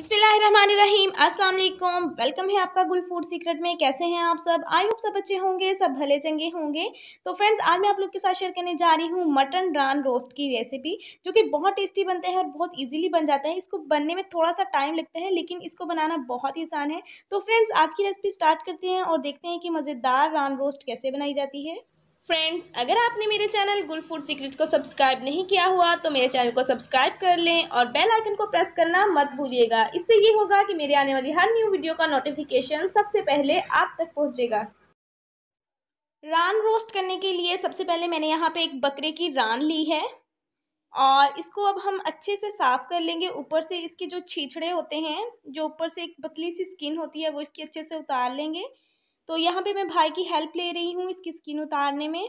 बिस्मिल्लाहिर्रहमानिर्रहीम अस्सलाम वालेकुम वेलकम है आपका गुल फूड सीक्रेट में कैसे हैं आप सब आई होप सब अच्छे होंगे सब भले चंगे होंगे तो फ्रेंड्स आज मैं आप लोग के साथ शेयर करने जा रही हूँ मटन रान रोस्ट की रेसिपी जो कि बहुत टेस्टी बनता है और बहुत इजीली बन जाता है इसको बनने में थोड़ा सा टाइम लगता है लेकिन इसको बनाना बहुत ही आसान है तो फ्रेंड्स आज की रेसिपी स्टार्ट करते हैं और देखते हैं कि मज़ेदार रान रोस्ट कैसे बनाई जाती है फ्रेंड्स अगर आपने मेरे चैनल गुल फूड सीक्रेट को सब्सक्राइब नहीं किया हुआ तो मेरे चैनल को सब्सक्राइब कर लें और बेल आइकन को प्रेस करना मत भूलिएगा इससे ये होगा कि मेरे आने वाली हर न्यू वीडियो का नोटिफिकेशन सबसे पहले आप तक पहुंचेगा रान रोस्ट करने के लिए सबसे पहले मैंने यहाँ पे एक बकरे की रान ली है और इसको अब हम अच्छे से साफ़ कर लेंगे ऊपर से इसके जो छीछड़े होते हैं जो ऊपर से एक पतली सी स्किन होती है वो इसकी अच्छे से उतार लेंगे तो यहाँ पे मैं भाई की हेल्प ले रही हूँ इसकी स्किन उतारने में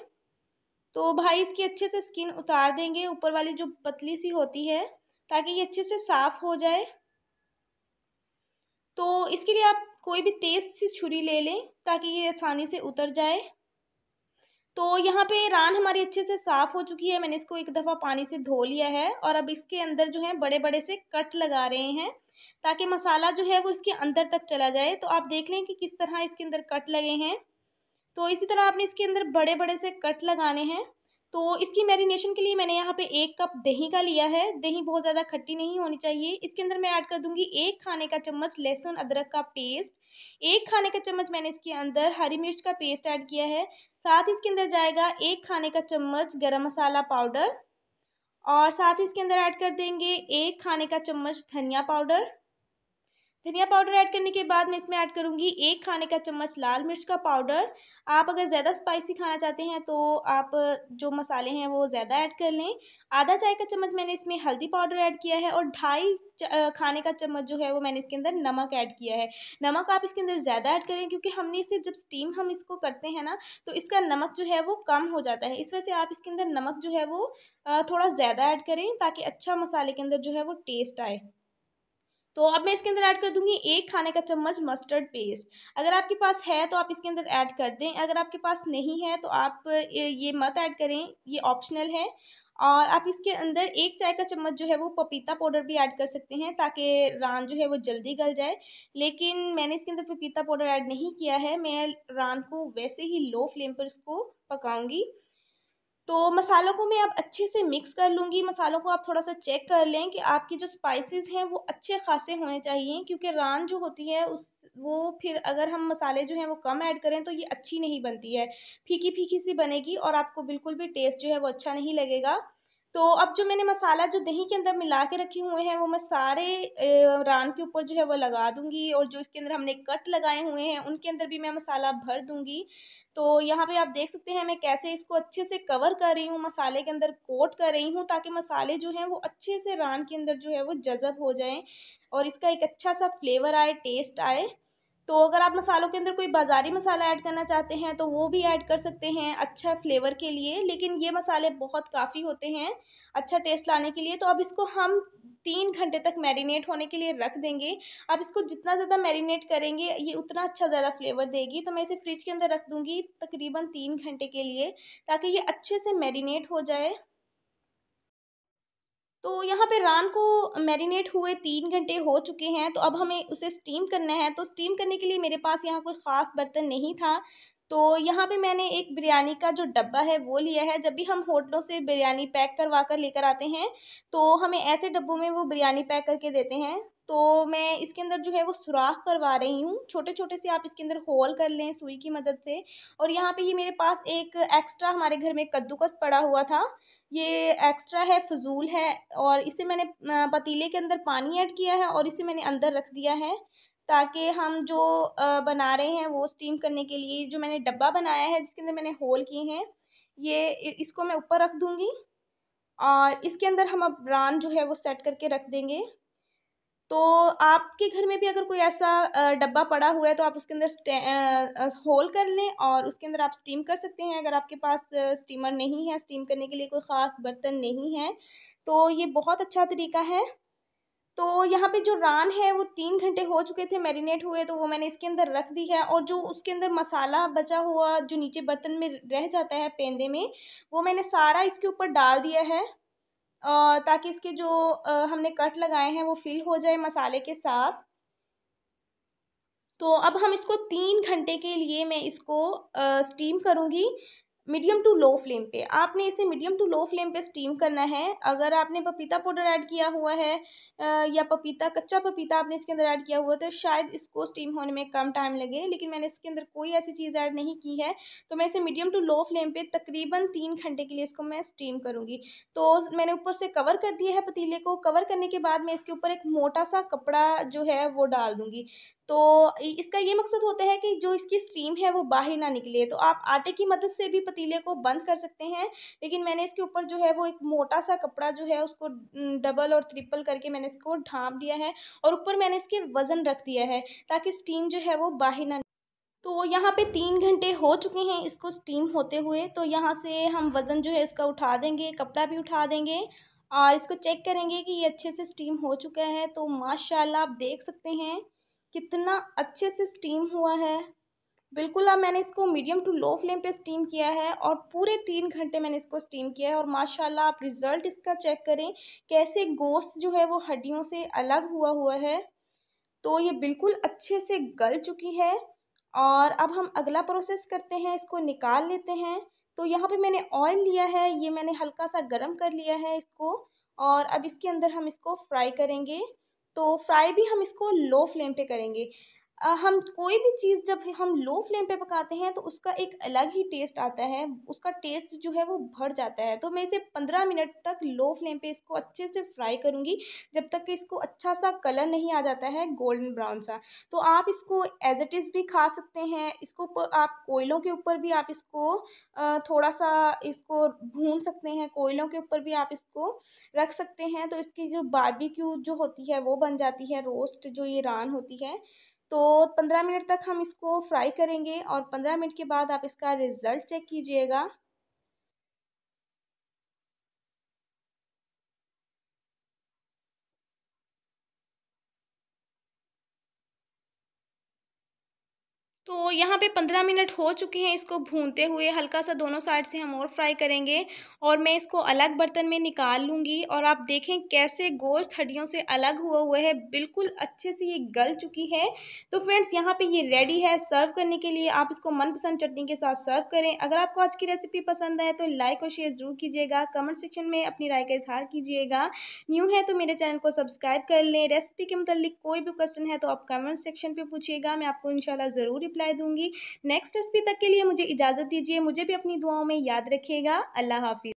तो भाई इसकी अच्छे से स्किन उतार देंगे ऊपर वाली जो पतली सी होती है ताकि ये अच्छे से साफ़ हो जाए तो इसके लिए आप कोई भी तेज़ सी छुरी ले लें ताकि ये आसानी से उतर जाए तो यहाँ पे रान हमारी अच्छे से साफ़ हो चुकी है मैंने इसको एक दफ़ा पानी से धो लिया है और अब इसके अंदर जो है बड़े बड़े से कट लगा रहे हैं ताकि मसाला जो है वो इसके अंदर तक चला जाए तो आप देख लें कि किस तरह इसके अंदर कट लगे हैं तो इसी तरह आपने इसके अंदर बड़े बड़े से कट लगाने हैं तो इसकी मैरिनेशन के लिए मैंने यहाँ पे एक कप दही का लिया है दही बहुत ज़्यादा खट्टी नहीं होनी चाहिए इसके अंदर मैं ऐड कर दूंगी एक खाने का चम्मच लहसुन अदरक का पेस्ट एक खाने का चम्मच मैंने इसके अंदर हरी मिर्च का पेस्ट ऐड किया है साथ ही इसके अंदर जाएगा एक खाने का चम्मच गर्म मसाला पाउडर और साथ ही इसके अंदर ऐड कर देंगे एक खाने का चम्मच धनिया पाउडर धनिया पाउडर ऐड करने के बाद मैं इसमें ऐड करूँगी एक खाने का चम्मच लाल मिर्च का पाउडर आप अगर ज़्यादा स्पाइसी खाना चाहते हैं तो आप जो मसाले हैं वो ज़्यादा ऐड कर लें आधा चाय का चम्मच मैंने इसमें हल्दी पाउडर ऐड किया है और ढाई खाने का चम्मच जो है वो मैंने इसके अंदर नमक ऐड किया है नमक आप इसके अंदर ज़्यादा ऐड करें क्योंकि हमने इसे जब स्टीम हम इसको करते हैं ना तो इसका नमक जो है वो कम हो जाता है इस वजह से आप इसके अंदर नमक जो है वो थोड़ा ज़्यादा ऐड करें ताकि अच्छा मसाले के अंदर जो है वो टेस्ट आए तो अब मैं इसके अंदर ऐड कर दूंगी एक खाने का चम्मच मस्टर्ड पेस्ट अगर आपके पास है तो आप इसके अंदर ऐड कर दें अगर आपके पास नहीं है तो आप ये मत ऐड करें ये ऑप्शनल है और आप इसके अंदर एक चाय का चम्मच जो है वो पपीता पाउडर भी ऐड कर सकते हैं ताकि रान जो है वो जल्दी गल जाए लेकिन मैंने इसके अंदर पपीता पाउडर ऐड नहीं किया है मैं रान को वैसे ही लो फ्लेम पर इसको पकाऊंगी तो मसालों को मैं अब अच्छे से मिक्स कर लूँगी मसालों को आप थोड़ा सा चेक कर लें कि आपकी जो स्पाइसेस हैं वो अच्छे खासे होने चाहिए क्योंकि रान जो होती है उस वो फिर अगर हम मसाले जो हैं वो कम ऐड करें तो ये अच्छी नहीं बनती है फीकी फीकी सी बनेगी और आपको बिल्कुल भी टेस्ट जो है वो अच्छा नहीं लगेगा तो अब जो मैंने मसाला जो दही के अंदर मिला के रखे हुए हैं वो मैं सारे रान के ऊपर जो है वो लगा दूंगी और जो इसके अंदर हमने कट लगाए हुए हैं उनके अंदर भी मैं मसाला भर दूंगी तो यहाँ पे आप देख सकते हैं मैं कैसे इसको अच्छे से कवर कर रही हूँ मसाले के अंदर कोट कर रही हूँ ताकि मसाले जो हैं वो अच्छे से रान के अंदर जो है वो जज़ब हो जाए और इसका एक अच्छा सा फ्लेवर आए टेस्ट आए तो अगर आप मसालों के अंदर कोई बाज़ारी मसाला ऐड करना चाहते हैं तो वो भी ऐड कर सकते हैं अच्छा फ्लेवर के लिए लेकिन ये मसाले बहुत काफ़ी होते हैं अच्छा टेस्ट लाने के लिए तो अब इसको हम तीन घंटे तक मैरिनेट होने के लिए रख देंगे आप इसको जितना ज़्यादा मैरिनेट करेंगे ये उतना अच्छा ज़्यादा फ्लेवर देगी तो मैं इसे फ्रिज के अंदर रख दूँगी तकरीबन तीन घंटे के लिए ताकि ये अच्छे से मैरिनेट हो जाए तो यहाँ पे रान को मैरिनेट हुए तीन घंटे हो चुके हैं तो अब हमें उसे स्टीम करना है तो स्टीम करने के लिए मेरे पास यहाँ कोई ख़ास बर्तन नहीं था तो यहाँ पे मैंने एक बिरयानी का जो डब्बा है वो लिया है जब भी हम होटलों से बिरयानी पैक करवा कर लेकर आते हैं तो हमें ऐसे डब्बों में वो बिरयानी पैक करके देते हैं तो मैं इसके अंदर जो है वो सुराख करवा रही हूँ छोटे छोटे से आप इसके अंदर होल कर लें सुई की मदद से और यहाँ पे ये मेरे पास एक एक्स्ट्रा हमारे घर में कद्दूकस पड़ा हुआ था ये एक्स्ट्रा है फजूल है और इसे मैंने पतीले के अंदर पानी ऐड किया है और इसे मैंने अंदर रख दिया है ताकि हम जो बना रहे हैं वो स्टीम करने के लिए जो मैंने डब्बा बनाया है जिसके अंदर मैंने होल किए हैं ये इसको मैं ऊपर रख दूँगी और इसके अंदर हम अब रान जो है वो सेट करके रख देंगे तो आपके घर में भी अगर कोई ऐसा डब्बा पड़ा हुआ है तो आप उसके अंदर होल कर लें और उसके अंदर आप स्टीम कर सकते हैं अगर आपके पास स्टीमर नहीं है स्टीम करने के लिए कोई ख़ास बर्तन नहीं है तो ये बहुत अच्छा तरीका है तो यहाँ पे जो रान है वो तीन घंटे हो चुके थे मैरिनेट हुए तो वो मैंने इसके अंदर रख दी है और जो उसके अंदर मसाला बचा हुआ जो नीचे बर्तन में रह जाता है पेंदे में वो मैंने सारा इसके ऊपर डाल दिया है ताकि इसके जो हमने कट लगाए हैं वो फिल हो जाए मसाले के साथ तो अब हम इसको तीन घंटे के लिए मैं इसको स्टीम करूँगी मीडियम टू लो फ्लेम पे आपने इसे मीडियम टू लो फ्लेम पे स्टीम करना है अगर आपने पपीता पाउडर ऐड किया हुआ है या पपीता कच्चा पपीता आपने इसके अंदर ऐड किया हुआ तो शायद इसको स्टीम होने में कम टाइम लगे लेकिन मैंने इसके अंदर कोई ऐसी चीज़ ऐड नहीं की है तो मैं इसे मीडियम टू लो फ्लेम पे तकरीबन तीन घंटे के लिए इसको मैं स्टीम करूँगी तो मैंने ऊपर से कवर कर दिया है पतीले को कवर करने के बाद मैं इसके ऊपर एक मोटा सा कपड़ा जो है वो डाल दूँगी तो इसका ये मकसद होता है कि जो इसकी स्टीम है वो बाहर ना निकले तो आप आटे की मदद से भी पतीले को बंद कर सकते हैं लेकिन मैंने इसके ऊपर जो है वो एक मोटा सा कपड़ा जो है उसको डबल और ट्रिपल करके मैंने इसको ढाँप दिया है और ऊपर मैंने इसके वज़न रख दिया है ताकि स्टीम जो है वो बाहर ना तो यहाँ पे तीन घंटे हो चुके हैं इसको स्टीम होते हुए तो यहाँ से हम वज़न जो है इसका उठा देंगे कपड़ा भी उठा देंगे और इसको चेक करेंगे कि ये अच्छे से स्टीम हो चुका है तो माशाल्लाह आप देख सकते हैं कितना अच्छे से स्टीम हुआ है बिल्कुल अब मैंने इसको मीडियम टू लो फ्लेम पे स्टीम किया है और पूरे तीन घंटे मैंने इसको स्टीम किया है और माशाल्लाह आप रिज़ल्ट इसका चेक करें कैसे गोश्त जो है वो हड्डियों से अलग हुआ हुआ है तो ये बिल्कुल अच्छे से गल चुकी है और अब हम अगला प्रोसेस करते हैं इसको निकाल लेते हैं तो यहाँ पर मैंने ऑयल लिया है ये मैंने हल्का सा गर्म कर लिया है इसको और अब इसके अंदर हम इसको फ्राई करेंगे तो फ्राई भी हम इसको लो फ्लेम पे करेंगे हम कोई भी चीज़ जब हम लो फ्लेम पे पकाते हैं तो उसका एक अलग ही टेस्ट आता है उसका टेस्ट जो है वो भर जाता है तो मैं इसे पंद्रह मिनट तक लो फ्लेम पे इसको अच्छे से फ्राई करूँगी जब तक कि इसको अच्छा सा कलर नहीं आ जाता है गोल्डन ब्राउन सा तो आप इसको एज इट इज़ भी खा सकते हैं इसको आप कोयलों के ऊपर भी आप इसको थोड़ा सा इसको भून सकते हैं कोयलों के ऊपर भी आप इसको रख सकते हैं तो इसकी जो बारबिक्यू जो होती है वो बन जाती है रोस्ट जो ये रान होती है तो पंद्रह मिनट तक हम इसको फ्राई करेंगे और पंद्रह मिनट के बाद आप इसका रिज़ल्ट चेक कीजिएगा तो यहाँ पे पंद्रह मिनट हो चुके हैं इसको भूनते हुए हल्का सा दोनों साइड से हम और फ्राई करेंगे और मैं इसको अलग बर्तन में निकाल लूँगी और आप देखें कैसे गोश्त हड्डियों से अलग हुआ हुआ है बिल्कुल अच्छे से ये गल चुकी है तो फ्रेंड्स यहाँ पे ये रेडी है सर्व करने के लिए आप इसको मनपसंद चटनी के साथ सर्व करें अगर आपको आज की रेसिपी पसंद आए तो लाइक और शेयर ज़रूर कीजिएगा कमेंट सेक्शन में अपनी राय का इजहार कीजिएगा न्यू है तो मेरे चैनल को सब्सक्राइब कर लें रेसिपी के मतलब कोई भी क्वेश्चन है तो आप कमेंट सेक्शन पर पूछिएगा मैं आपको इनशाला ज़रूर रिप्लाई रिप्लाई दूंगी नेक्स्ट रेसिपी तक के लिए मुझे इजाज़त दीजिए मुझे भी अपनी दुआओं में याद रखिएगा अल्लाह हाफिज़